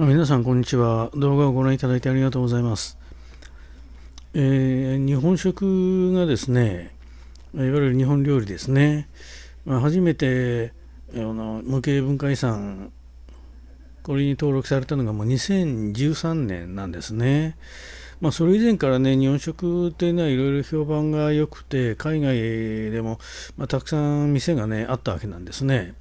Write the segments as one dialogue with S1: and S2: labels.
S1: 皆さんこんにちは動画をご覧いただいてありがとうございます、えー、日本食がですねいわゆる日本料理ですね、まあ、初めてあの無形文化遺産これに登録されたのがもう2013年なんですねまあ、それ以前からね、日本食っていうのはいろいろ評判が良くて、海外でも、まあ、たくさん店がね、あったわけなんですね。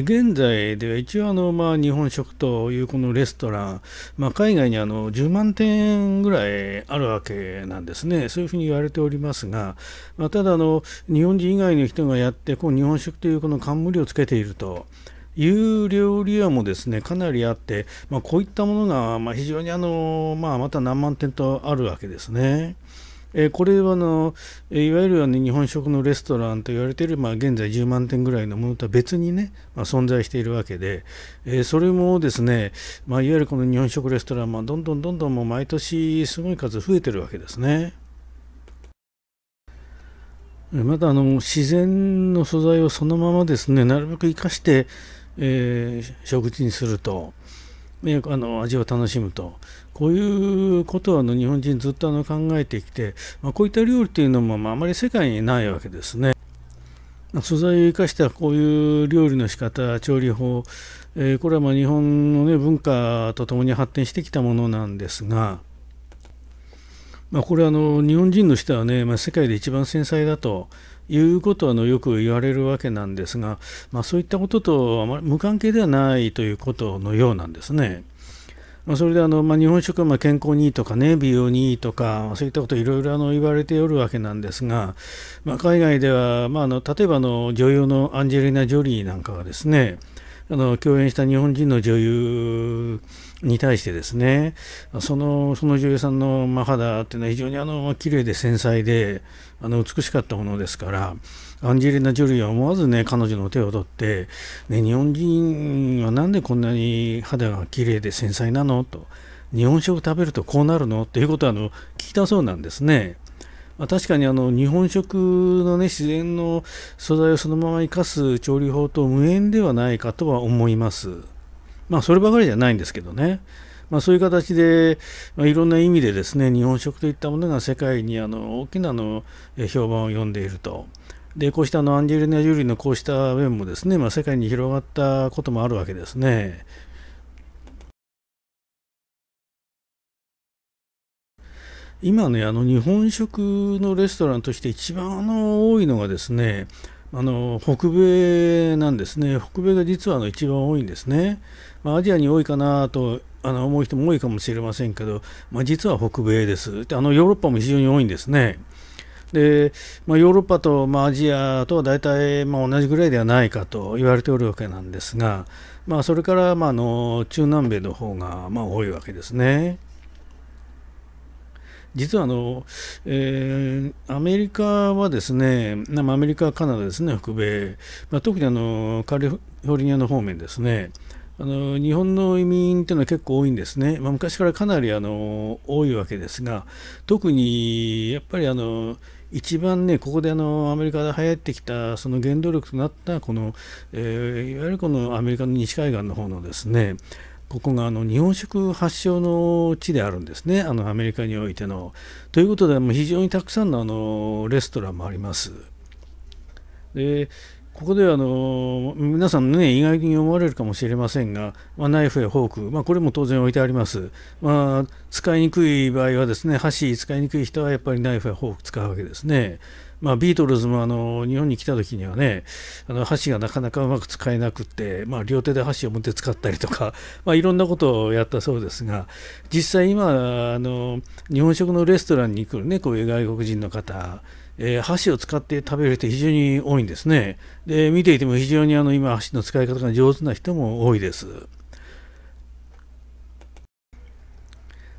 S1: で現在では一応あの、まあ、日本食というこのレストラン、まあ、海外にあの10万店ぐらいあるわけなんですね、そういうふうに言われておりますが、まあ、ただあの、日本人以外の人がやって、こう日本食というこの冠をつけていると。いう料理屋もですねかなりあって、まあ、こういったものが、ま非常にあの、まあ、また何万点とあるわけですね。えー、これはあの、いわゆるあの日本食のレストランと言われている、まあ、現在10万点ぐらいのものとは別にね、まあ、存在しているわけで、えー、それもですね、まあ、いわゆるこの日本食レストラン、まあ、どんどんどんどんもう毎年すごい数増えてるわけですね。またあの自然の素材をそのままですねなるべく生かして、えー、食事にすると。あの味を楽しむとこういうことはあの日本人ずっとあの考えてきて、まあ、こういった料理というのも、まあ、あまり世界にないわけですね。素材を生かしたこういう料理の仕方調理法、えー、これはま日本の、ね、文化とともに発展してきたものなんですが、まあ、これはあの日本人の人はね、まあ、世界で一番繊細だということのよく言われるわけなんですが、まあ、そういったこととあまり無関係ではないということのようなんですね。まあ、それであの、まあ、日本食はまあ健康にいいとかね美容にいいとかそういったこといろいろあの言われておるわけなんですが、まあ、海外では、まあ、あの例えばの女優のアンジェリーナ・ジョリーなんかがですねあの共演した日本人の女優に対してですねそのその女優さんの、ま肌っていうのは非常にあの綺麗で繊細であの美しかったものですからアンジェリーナ・ジョリーは思わずね彼女の手を取って、ね、日本人は何でこんなに肌が綺麗で繊細なのと日本食食べるとこうなるのっていうことはあの聞いたそうなんですね。まあ、確かにあの日本食のね自然の素材をそのまま生かす調理法と無縁ではないかとは思います。まあ、そればかりじゃないんですけどね、まあ、そういう形で、まあ、いろんな意味でですね日本食といったものが世界にあの大きなの評判を呼んでいると。でこうしたあのアンジェリーナ・ジュリーのこうした面もですね、まあ、世界に広がったこともあるわけですね。今ねあの日本食のレストランとして一番あの多いのがですねあの北米なんですね、北米が実はあの一番多いんですね、まあ、アジアに多いかなとあの思う人も多いかもしれませんけど、まあ、実は北米です、であのヨーロッパも非常に多いんですね。でまあ、ヨーロッパと、まあ、アジアとは大体、まあ、同じぐらいではないかと言われておるわけなんですが、まあ、それから、まあ、あの中南米の方が、まあ、多いわけですね。実はあの、えー、アメリカはですね、まアメリカ、カナダですね、北米、まあ、特にあのカリフォルニアの方面ですね、あの日本の移民というのは結構多いんですね、まあ、昔からかなりあの多いわけですが、特にやっぱりあの一番ね、ここであのアメリカで流行ってきたその原動力となったこの、えー、いわゆるこのアメリカの西海岸の方のですね、ここがあの日本食発祥の地であるんですねあのアメリカにおいての。ということでもう非常にたくさんのあのレストランもあります。でここであの皆さんね意外に思われるかもしれませんが、まあ、ナイフやフォーク、まあ、これも当然置いてあります、まあ、使いにくい場合はですね箸使いにくい人はやっぱりナイフやフォーク使うわけですねまあ、ビートルズもあの日本に来た時にはねあの箸がなかなかうまく使えなくって、まあ、両手で箸を持って使ったりとか、まあ、いろんなことをやったそうですが実際今あの日本食のレストランに来るねこういう外国人の方えー、箸を使って食べる人非常に多いんですね。で見ていても非常にあの今箸の使い方が上手な人も多いです。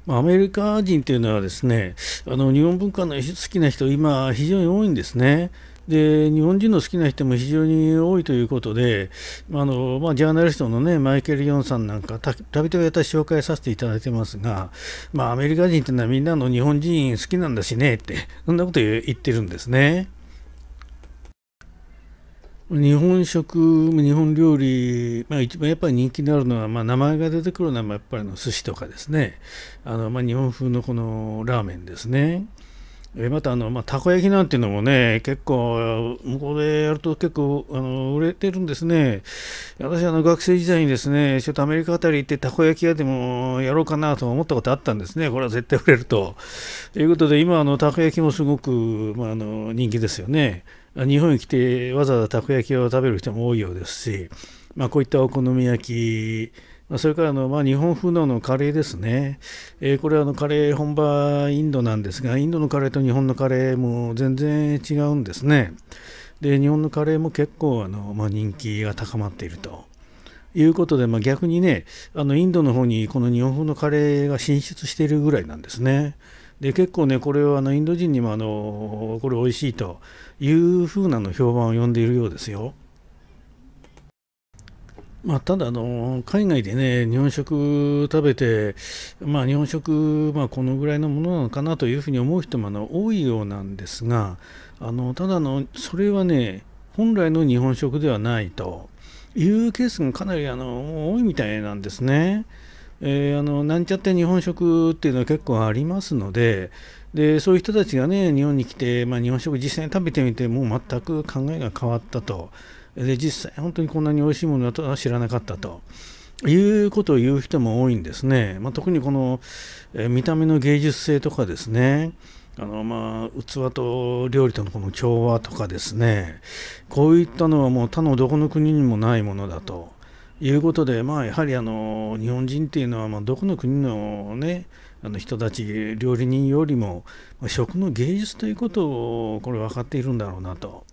S1: アメリカ人というのはですねあの日本文化の好きな人今非常に多いんですね。で日本人の好きな人も非常に多いということであの、まあ、ジャーナリストの、ね、マイケル・ヨンさんなんかたびたび私紹介させていただいてますが、まあ、アメリカ人というのはみんなの日本人好きなんだしねってそんなこと言ってるんですね。日本食日本料理、まあ、一番やっぱり人気になるのは、まあ、名前が出てくるのはやっぱりの寿司とかですねあの、まあ、日本風のこのラーメンですねえまたあの、まあ、たこ焼きなんていうのもね結構向こうでやると結構あの売れてるんですね私あの学生時代にですねちょっとアメリカあたり行ってたこ焼き屋でもやろうかなと思ったことあったんですねこれは絶対売れるとということで今あのたこ焼きもすごく、まあの人気ですよね日本に来てわざわざたこ焼きを食べる人も多いようですし、まあ、こういったお好み焼きそれからあの、まあ、日本風ののカレーですね、えー、これはあのカレー本場インドなんですがインドのカレーと日本のカレーも全然違うんですねで日本のカレーも結構あの、まあ、人気が高まっているということで、まあ、逆にねあのインドの方にこの日本風のカレーが進出しているぐらいなんですね。で結構ねこれはあのインド人にもあのこれ美味しいというふうなの評判を呼んでいるようですよ。まあ、ただあの、海外でね、日本食食べて、まあ、日本食、まあ、このぐらいのものなのかなというふうに思う人もあの多いようなんですが、あのただの、それはね、本来の日本食ではないというケースがかなりあの多いみたいなんですね。えー、あのなんちゃって日本食っていうのは結構ありますのででそういう人たちがね日本に来て、まあ、日本食実際に食べてみてもう全く考えが変わったとで実際本当にこんなに美味しいものだとは知らなかったと。いうことを言う人も多いんですね、まあ、特にこの、えー、見た目の芸術性とかですねあのまあ器と料理とのこの調和とかですねこういったのはもう他のどこの国にもないものだということで、まあ、やはりあの日本人っていうのは、まあ、どこの国の,、ね、あの人たち料理人よりも、まあ、食の芸術ということをこれ分かっているんだろうなと。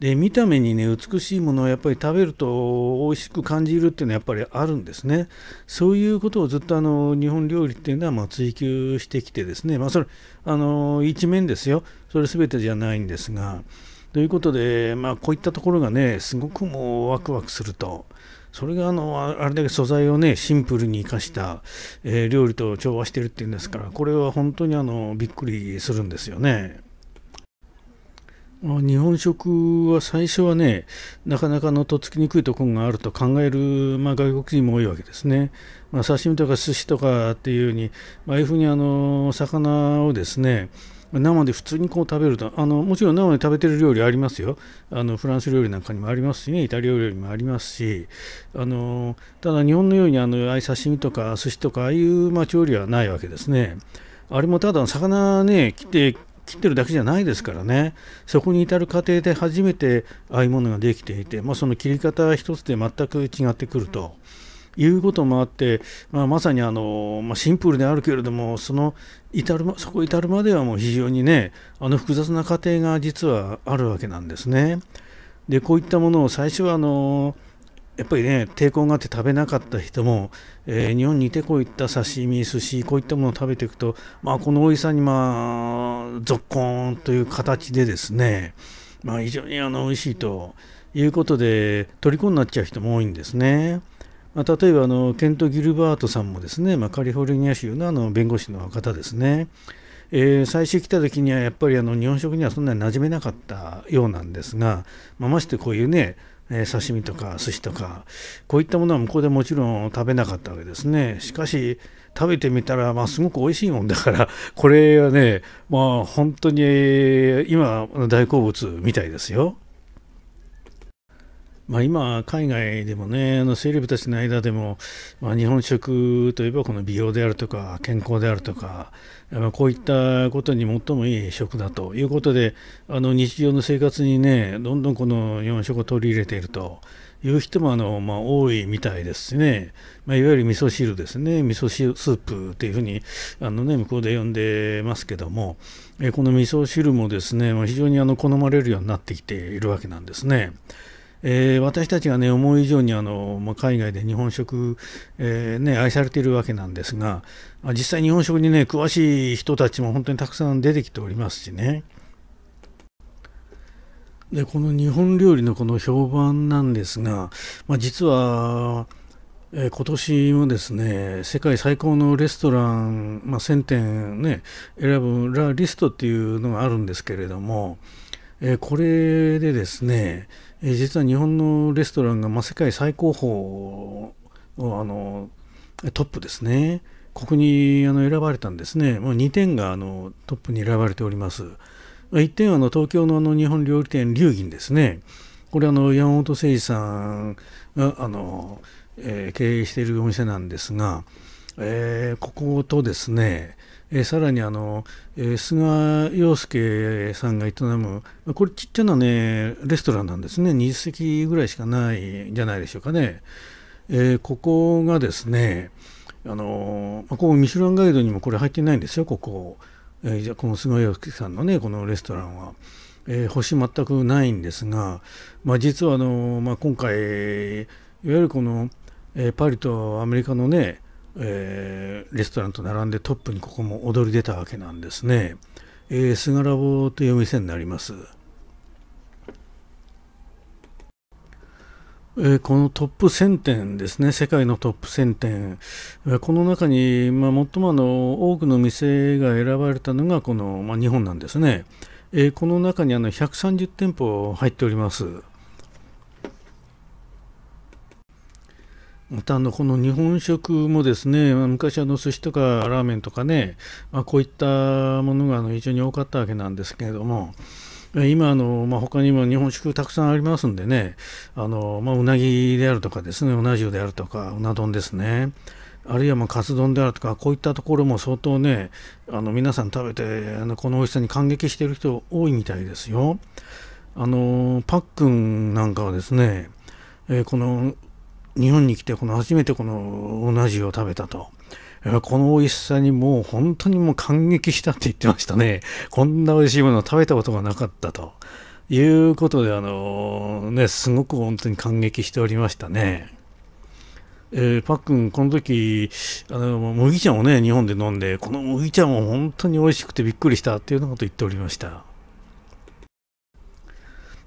S1: で見た目にね美しいものをやっぱり食べると美味しく感じるっていうのはやっぱりあるんですねそういうことをずっとあの日本料理っていうのはま追求してきてですねまあそれあの一面ですよそれ全てじゃないんですがということでまあこういったところがねすごくもうワクワクするとそれがあのあれだけ素材をねシンプルに生かした、えー、料理と調和してるっていうんですからこれは本当にあのびっくりするんですよね。日本食は最初はねなかなかのとっつきにくいところがあると考える、まあ、外国人も多いわけですね、まあ、刺身とか寿司とかっていうように、まあ、ああいうふうにあの魚をですね生で普通にこう食べるとあのもちろん生で食べてる料理ありますよあのフランス料理なんかにもありますしねイタリア料理もありますしあのただ日本のようにあのあい刺身とか寿司とかああいう、まあ、調理はないわけですねあれもただ魚ね切って切ってるだけじゃないですからねそこに至る過程で初めてああいうものができていて、まあ、その切り方一つで全く違ってくると。いうこともあって、まあ、まさにあの、まあ、シンプルであるけれどもその至る、ま、そこ至るまではもう非常にねあの複雑な過程が実はあるわけなんですね。でこういったものを最初はあのやっぱりね抵抗があって食べなかった人も、えー、日本にいてこういった刺身寿司こういったものを食べていくと、まあ、このおいしさにまあぞっこんという形でですね、まあ、非常にあの美味しいということで虜になっちゃう人も多いんですね。まあ、例えばあのケント・ギルバートさんもですね、まあ、カリフォルニア州のあの弁護士の方ですね、えー、最初来た時にはやっぱりあの日本食にはそんなに馴染めなかったようなんですが、まあ、ましてこういうね刺身とか寿司とかこういったものは向こうでもちろん食べなかったわけですねしかし食べてみたら、まあ、すごく美味しいもんだからこれはね、まあ、本当に今大好物みたいですよ。まあ、今、海外でもね、あのセレブたちの間でも、まあ、日本食といえばこの美容であるとか、健康であるとか、まあ、こういったことに最もいい食だということで、あの日常の生活にね、どんどんこの日本食を取り入れていると。いう人もあの、まあ、多いみたいですね、まあ、いわゆる味噌汁ですね、味噌汁スープっていうふうにあの、ね、向こうで呼んでますけども、えこの味噌汁もですね、まあ、非常にあの好まれるようになってきているわけなんですね。えー、私たちがね思う以上にあの、まあ、海外で日本食、えー、ね、愛されているわけなんですが実際日本食にね詳しい人たちも本当にたくさん出てきておりますしね。でこの日本料理のこの評判なんですが、まあ、実は、えー、今年もですね世界最高のレストラン、まあ、1000店、ね、選ぶラリストっていうのがあるんですけれども、えー、これでですね、えー、実は日本のレストランが、まあ、世界最高峰あのトップですねここにあの選ばれたんですねもう2点があのトップに選ばれております1点はあの東京のあの日本料理店龍銀ですねこれあの山本誠司さんがあの、えー、経営しているお店なんですがえー、こことですね、えー、さらにあの、えー、菅洋介さんが営むこれちっちゃなねレストランなんですね20席ぐらいしかないんじゃないでしょうかね、えー、ここがですねあのここミシュランガイドにもこれ入ってないんですよここ、えー、じゃこの菅洋介さんのねこのレストランは。えー、星全くないんですが、まあ、実はあの、まあ、今回いわゆるこの、えー、パリとアメリカのねえー、レストランと並んでトップにここも躍り出たわけなんですね。えー、スガラボという店になります。えこのトップ1000点ですね、世界のトップ1000点、えこの中に、まあ、最もあの多くの店が選ばれたのがこの、まあ、日本なんですね、えこの中にあの130店舗入っております。またあのこの日本食もですね昔あの寿司とかラーメンとかね、まあ、こういったものがあの非常に多かったわけなんですけれども今あの、まあ、他にも日本食たくさんありますんでねあの、まあ、うなぎであるとかですねうな重であるとかうな丼ですねあるいはまあカツ丼であるとかこういったところも相当ねあの皆さん食べてあのこの美味しさに感激している人多いみたいですよ。あのパックンなんかはですねえー、この日本に来てこの初めてこのうなを食べたと。この美味しさにもう本当にもう感激したって言ってましたね。こんな美味しいものを食べたことがなかったということで、あのね、すごく本当に感激しておりましたね。えー、パックン、この時あの麦茶をね、日本で飲んで、この麦茶も本当に美味しくてびっくりしたっていうようなことを言っておりました。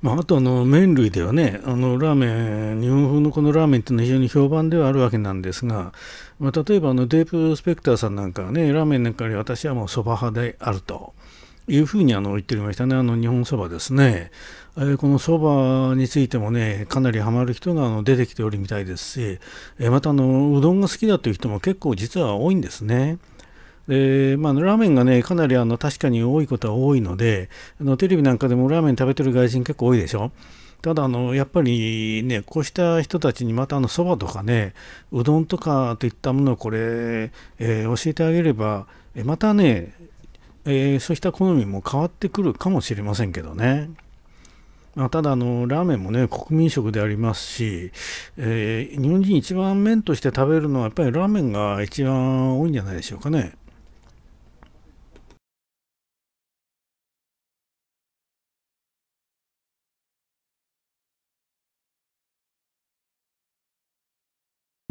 S1: まあ、あとあの麺類ではねあのラーメン日本風のこのラーメンっていうのは非常に評判ではあるわけなんですが、まあ、例えばあのデープ・スペクターさんなんかはねラーメンなんかより私はもうそば派であるというふうにあの言っておりましたねあの日本そばですね、えー、このそばについてもねかなりハマる人があの出てきておりみたいですし、えー、またあのうどんが好きだという人も結構実は多いんですね。でまあ、ラーメンがね、かなりあの確かに多いことは多いのであの、テレビなんかでもラーメン食べてる外人結構多いでしょ。ただあの、やっぱりね、こうした人たちにまたあのそばとかね、うどんとかといったものをこれ、えー、教えてあげれば、またね、えー、そうした好みも変わってくるかもしれませんけどね。まあ、ただあの、ラーメンもね、国民食でありますし、えー、日本人一番麺として食べるのは、やっぱりラーメンが一番多いんじゃないでしょうかね。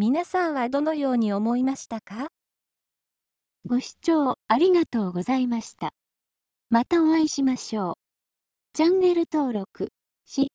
S1: 皆さんはどのように思いましたかご視聴ありがとうございました。またお会いしましょう。チャンネル登録し